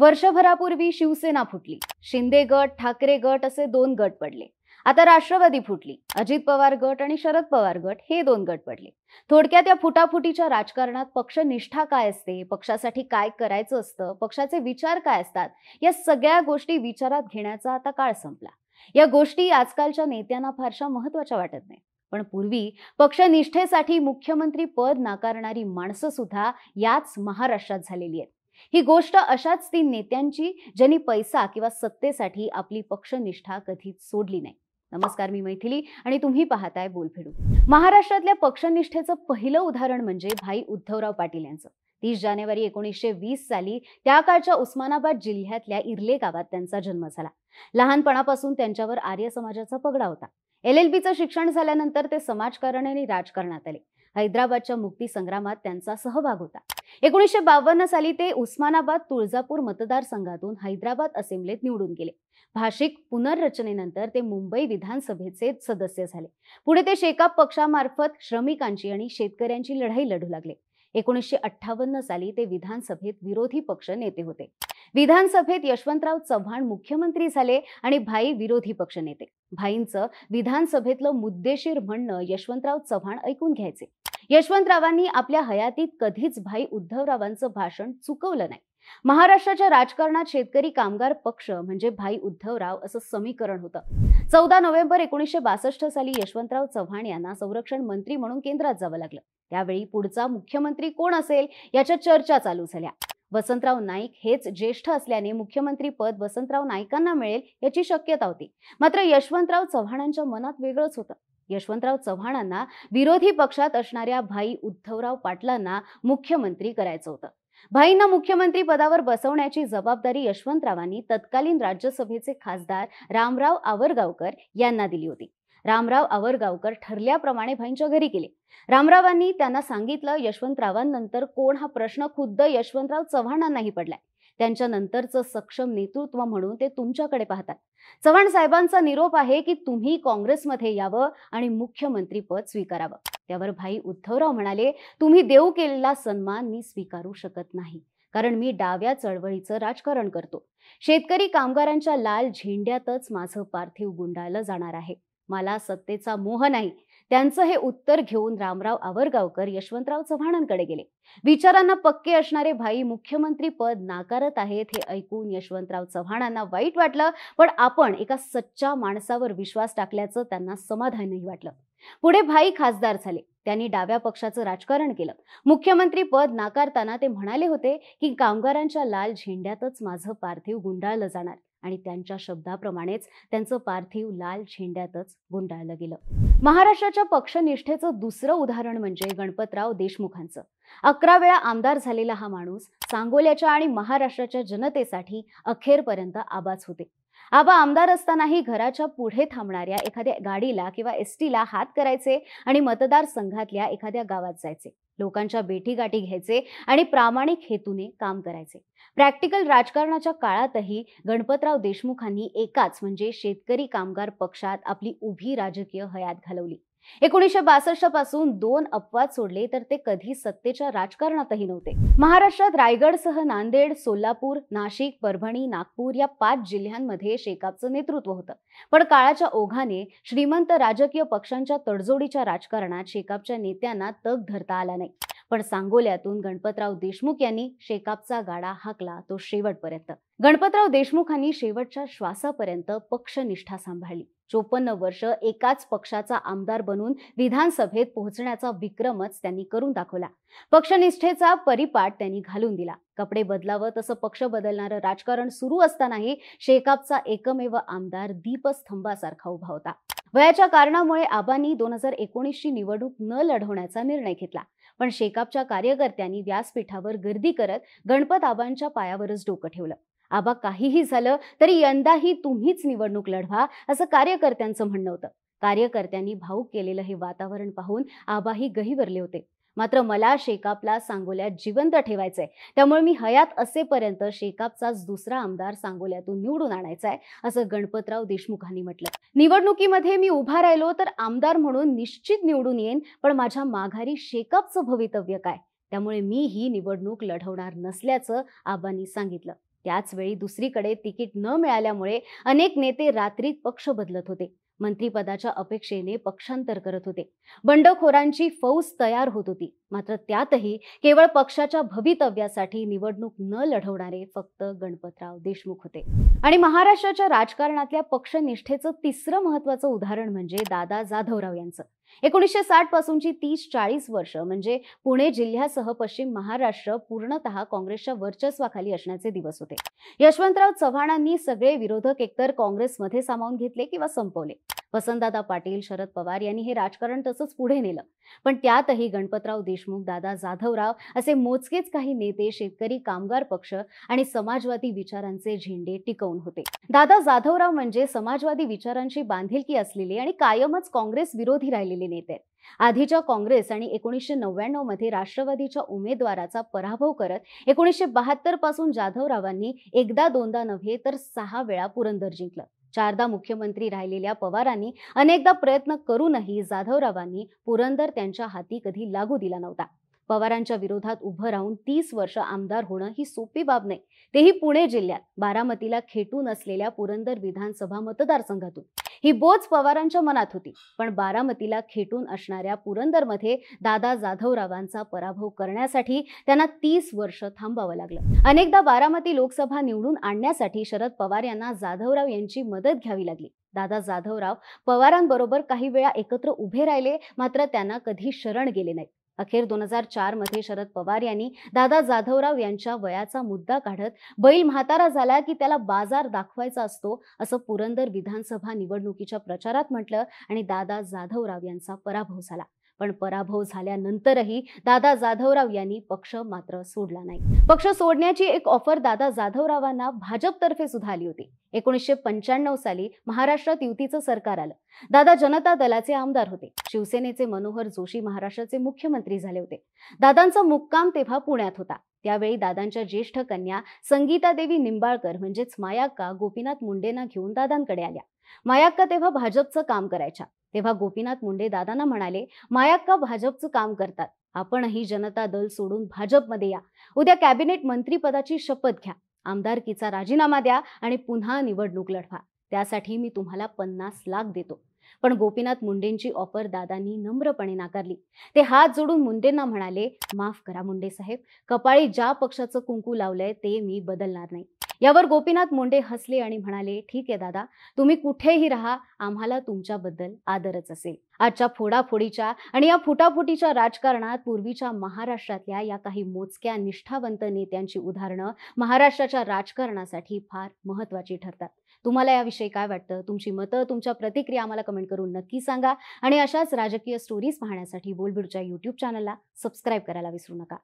वर्षभरापूर्वी शिवसेना फुटली शिंदे गट ठाकरे गट असे दोन गट पडले आता राष्ट्रवादी फुटली अजित पवार गट आणि शरद पवार गट हे दोन गट पडले थोडक्यात या फुटाफुटीच्या राजकारणात पक्ष निष्ठा काय असते पक्षासाठी काय करायचं असतं पक्षाचे विचार काय असतात या सगळ्या गोष्टी विचारात घेण्याचा आता काळ संपला या गोष्टी आजकालच्या नेत्यांना फारशा महत्वाच्या वाटत नाही पण पूर्वी पक्षनिष्ठेसाठी मुख्यमंत्री पद नाकारणारी माणसं सुद्धा याच महाराष्ट्रात झालेली आहेत ही गोष्ट अशाच तीन नेत्यांची ज्यांनी पैसा किंवा सत्तेसाठी आपली पक्षनिष्ठा कधीच सोडली नाही नमस्कार मी मैथिली आणि तुम्ही पाहताय बोलफेडू महाराष्ट्रातल्या पक्षनिष्ठेचं पहिलं उदाहरण म्हणजे भाई उद्धवराव पाटील यांचं तीस जानेवारी एकोणीसशे वीस साली त्या काळच्या उस्मानाबाद जिल्ह्यातल्या इर्ले गावात त्यांचा जन्म झाला लहानपणापासून त्यांच्यावर आर्य समाजाचा पगडा होता एल एल बीचं शिक्षण झाल्यानंतर ते समाजकारण आणि राजकारणात आले हैदराबादच्या मुक्ती संग्रामात त्यांचा सहभाग होता एकोणीसशे बावन्न साली ते उस्मानाबाद तुळजापूर मतदारसंघातून हैदराबाद असेंब्लीत निवडून गेले भाषिक पुनर्रचनेनंतर ते मुंबई विधानसभेचे सदस्य झाले पुढे ते शेकाप पक्षामार्फत श्रमिकांची आणि शेतकऱ्यांची लढाई लढू लागले एकोणीसशे अठ्ठावन्न साली ते विधानसभेत विरोधी पक्ष नेते होते विधानसभेत यशवंतराव चव्हाण मुख्यमंत्री झाले आणि भाई विरोधी पक्ष नेते भाईंचं विधानसभेतलं मुद्देशीर म्हणणं यशवंतराव चव्हाण ऐकून घ्यायचे यशवंतरावांनी आपल्या हयातीत कधीच भाई उद्धवरावांचं भाषण चुकवलं नाही महाराष्ट्राच्या राजकारणात शेतकरी कामगार पक्ष म्हणजे भाई उद्धवराव असं समीकरण होतं चौदा नोव्हेंबर एकोणीसशे बासष्ट साली यशवंतराव चव्हाण यांना संरक्षण मंत्री म्हणून केंद्रात जावं लागलं त्यावेळी पुढचा मुख्यमंत्री कोण असेल याच्या चर्चा चालू झाल्या वसंतराव नाईक हेच ज्येष्ठ असल्याने मुख्यमंत्री पद वसंतराव नाईकांना मिळेल याची शक्यता होती मात्र यशवंतराव चव्हाणांच्या मनात वेगळंच होतं यशवंतराव चव्हाणांना विरोधी पक्षात असणाऱ्या भाई उद्धवराव पाटलांना मुख्यमंत्री करायचं होतं भाईंना मुख्यमंत्री पदावर बसवण्याची जबाबदारी यशवंतरावांनी तत्कालीन राज्यसभेचे खासदार रामराव आवरगावकर यांना दिली होती रामराव आवरगावकर ठरल्याप्रमाणे भाईंच्या घरी गेले रामरावांनी त्यांना सांगितलं यशवंतरावांनंतर कोण हा प्रश्न खुद्द यशवंतराव चव्हाणांनाही पडलाय त्यांच्या नंतरचं सक्षम नेतृत्व म्हणून ते तुमच्याकडे पाहतात चव्हाण साहेबांचा निरोप आहे की तुम्ही काँग्रेसमध्ये यावं आणि मुख्यमंत्री पद स्वीकारावं त्यावर भाई उद्धवराव म्हणाले तुम्ही देऊ केलेला सन्मान मी स्वीकारू शकत नाही कारण मी डाव्या चळवळीचं राजकारण करतो शेतकरी कामगारांच्या लाल झेंड्यातच माझं पार्थिव गुंडाळलं जाणार आहे मला सत्तेचा मोह नाही त्यांचं हे उत्तर घेऊन रामराव आवरगावकर यशवंतराव चव्हाणांकडे गेले विचारांना पक्के असणारे भाई मुख्यमंत्री पद नाकारत आहेत हे ऐकून यशवंतराव चव्हाणांना वाईट वाटलं पण आपण एका सच्च्या माणसावर विश्वास टाकल्याचं त्यांना समाधानही वाटलं पुढे भाई खासदार झाले त्यांनी डाव्या पक्षाचं राजकारण केलं मुख्यमंत्री पद नाकारताना ते म्हणाले होते की कामगारांच्या लाल झेंड्यातच माझं पार्थिव गुंडाळलं जाणार आणि त्यांच्या शब्दाप्रमाणेच त्यांचं पार्थिव लाल झेंड्यातच गुंडाळलं गेलं महाराष्ट्राच्या पक्षनिष्ठेचं दुसरं उदाहरण म्हणजे गणपतराव देशमुखांचं अकरा वेळा आमदार झालेला हा माणूस सांगोल्याच्या आणि महाराष्ट्राच्या जनतेसाठी अखेरपर्यंत आबाच होते आबा आमदार असतानाही घराच्या पुढे थांबणाऱ्या एखाद्या गाडीला किंवा एस टीला हात करायचे आणि मतदारसंघातल्या एखाद्या गावात जायचे लोकांच्या गाठी घ्यायचे आणि प्रामाणिक हेतूने काम करायचे प्रॅक्टिकल राजकारणाच्या काळातही गणपतराव देशमुखांनी एकाच म्हणजे शेतकरी कामगार पक्षात आपली उभी राजकीय हयात घालवली एकोणीसशे बासष्ट पासून दोन अपवाद सोडले तर ते कधी सत्तेच्या राजकारणातही नव्हते महाराष्ट्रात रायगडसह नांदेड सोलापूर नाशिक परभणी नागपूर या पाच जिल्ह्यांमध्ये शेकापचं नेतृत्व होतं पण काळाच्या ओघाने श्रीमंत राजकीय पक्षांच्या तडजोडीच्या राजकारणात शेकापच्या नेत्यांना तग धरता आला नाही पण सांगोल्यातून गणपतराव देशमुख यांनी शेकापचा गाडा हाकला तो शेवटपर्यंत गणपतराव देशमुखांनी शेवटच्या श्वासापर्यंत पक्षनिष्ठा सांभाळली चोपन्न वर्ष एकाच पक्षाचा आमदार बनून विधानसभेत पोहोचण्याचा विक्रमच त्यांनी करून दाखवला पक्षनिष्ठेचा परिपाठ त्यांनी घालून दिला कपडे बदलावं तसं पक्ष बदलणारं राजकारण सुरू असतानाही शेकापचा एकमेव आमदार दीपस्तंभासारखा उभा होता वयाच्या कारणामुळे आबांनी दोन हजार एकोणीसची निवडणूक न लढवण्याचा निर्णय घेतला पण शेकापच्या कार्यकर्त्यांनी व्यासपीठावर गर्दी करत गणपत आबांच्या पायावरच डोकं ठेवलं आबा काहीही झालं तरी यंदाही तुम्हीच निवडणूक लढवा असं कार्यकर्त्यांचं म्हणणं होतं कार्यकर्त्यांनी भाऊक केलेलं हे वातावरण पाहून आबाही गहिवरले होते मात्र मला शेकापला सांगोल्यात जिवंत ठेवायचंय त्यामुळे मी हयात असेपर्यंत शेकापचाच दुसरा आमदार सांगोल्यातून निवडून आणायचा आहे असं गणपतराव देशमुखांनी म्हटलं निवडणुकीमध्ये मी उभा राहिलो तर आमदार म्हणून निश्चित निवडून येईन पण माझ्या माघारी शेकापचं भवितव्य काय त्यामुळे मी ही निवडणूक लढवणार नसल्याचं आबांनी सांगितलं त्याचवेळी दुसरीकडे तिकीट न मिळाल्यामुळे अनेक नेते रात्रीत पक्ष बदलत होते मंत्रीपदाच्या अपेक्षेने पक्षांतर करत होते बंडखोरांची फौज तयार होत होती मात्र त्यातही केवळ पक्षाच्या भवितव्यासाठी निवडणूक न लढवणारे फक्त गणपतराव देशमुख होते आणि महाराष्ट्राच्या राजकारणातल्या पक्षनिष्ठेचं तिसरं महत्वाचं उदाहरण म्हणजे दादा जाधवराव यांचं एकोणीसशे साठ पासूनची तीस चाळीस वर्ष म्हणजे पुणे जिल्ह्यासह पश्चिम महाराष्ट्र पूर्णतः काँग्रेसच्या वर्चस्वाखाली असण्याचे दिवस होते यशवंतराव चव्हाणांनी सगळे विरोधक एकतर काँग्रेसमध्ये सामावून घेतले किंवा संपवले वसंतदादा पाटील शरद पवार यांनी हे राजकारण तसंच पुढे नेलं पण त्यातही गणपतराव देशमुख दादा जाधवराव असे मोजकेच काही नेते शेतकरी कामगार पक्ष आणि समाजवादी विचारांचे झेंडे टिकवून होते दादा जाधवराव म्हणजे समाजवादी विचारांची बांधिलकी असलेले आणि कायमच काँग्रेस विरोधी राहिलेले नेते आधीच्या काँग्रेस आणि एकोणीसशे नव्याण्णव मध्ये राष्ट्रवादीच्या उमेदवाराचा पराभव करत एकोणीसशे बहात्तर पासून जाधवरावांनी एकदा दोनदा नव्हे तर सहा वेळा पुरंदर जिंकलं चारदा मुख्यमंत्री राहिलेल्या पवारांनी अनेकदा प्रयत्न करूनही जाधवरावांनी पुरंदर त्यांच्या हाती कधी लागू दिला नव्हता पवारांच्या विरोधात उभं राहून तीस वर्ष आमदार होणं ही सोपी बाब नाही तेही पुणे जिल्ह्यात बारामतीला खेटून असलेल्या पुरंदर विधानसभा मतदारसंघातून ही बोच पवारांच्या मनात होती पण बारामतीला खेटून असणाऱ्या पुरंदरमध्ये दादा जाधवरावांचा पराभव करण्यासाठी त्यांना तीस वर्ष थांबावं लागलं अनेकदा बारामती लोकसभा निवडून आणण्यासाठी शरद पवार यांना जाधवराव यांची मदत घ्यावी लागली दादा जाधवराव पवारांबरोबर काही वेळा एकत्र उभे राहिले मात्र त्यांना कधी शरण गेले नाही अखेर दोन हजार मध्ये शरद पवार यांनी दादा जाधवराव यांच्या वयाचा मुद्दा काढत बैल म्हातारा झाला की त्याला बाजार दाखवायचा असतो असं पुरंदर विधानसभा निवडणुकीच्या प्रचारात म्हटलं आणि दादा जाधवराव यांचा पराभव झाला पण पराभव झाल्यानंतरही दादा जाधवराव यांनी पक्ष मात्र सोडला नाही पक्ष सोडण्याची एक ऑफर दादा जाधवरावांना भाजपतर्फे सुद्धा आली होती एकोणीसशे पंच्याण्णव साली महाराष्ट्रात युतीचं सरकार आलं दादा जनता दलाचे आमदार होते शिवसेनेचे मनोहर जोशी महाराष्ट्राचे मुख्यमंत्री झाले होते दादांचा मुक्काम तेव्हा पुण्यात होता त्यावेळी दादांच्या ज्येष्ठ कन्या संगीता देवी निंबाळकर म्हणजेच मायाक्का गोपीनाथ मुंडेंना घेऊन दादांकडे आल्या मायाक्का तेव्हा भाजपचं काम करायच्या तेव्हा गोपीनाथ मुंडे दादांना म्हणाले मायाक्का भाजपचं काम करतात आपणही जनता दल सोडून भाजपमध्ये या उद्या कॅबिनेट मंत्रीपदाची शपथ घ्या आमदारकीचा राजीनामा द्या आणि पुन्हा निवडणूक लढवा त्यासाठी मी तुम्हाला पन्नास लाख देतो पण गोपीनाथ मुंडेंची ऑफर दादांनी नम्रपणे नाकारली ते हात जोडून मुंडेंना म्हणाले माफ करा मुंडे साहेब कपाळी ज्या पक्षाचं कुंकू लावलंय ते मी बदलणार नाही यावर गोपीनाथ मुंडे हसले आणि म्हणाले ठीक आहे दादा तुम्ही कुठेही राहा आम्हाला तुमच्याबद्दल आदरच असेल आजच्या फोडाफोडीच्या आणि या फुटाफुटीच्या राजकारणात पूर्वीच्या महाराष्ट्रातल्या या काही मोजक्या निष्ठावंत नेत्यांची उदाहरणं महाराष्ट्राच्या राजकारणासाठी फार महत्वाची ठरतात तुम्हाला याविषयी काय वाटतं तुमची मतं तुमच्या प्रतिक्रिया आम्हाला कमेंट करून नक्की सांगा आणि अशाच राजकीय स्टोरीज पाहण्यासाठी बोलबीडच्या युट्यूब चॅनलला सबस्क्राईब करायला विसरू नका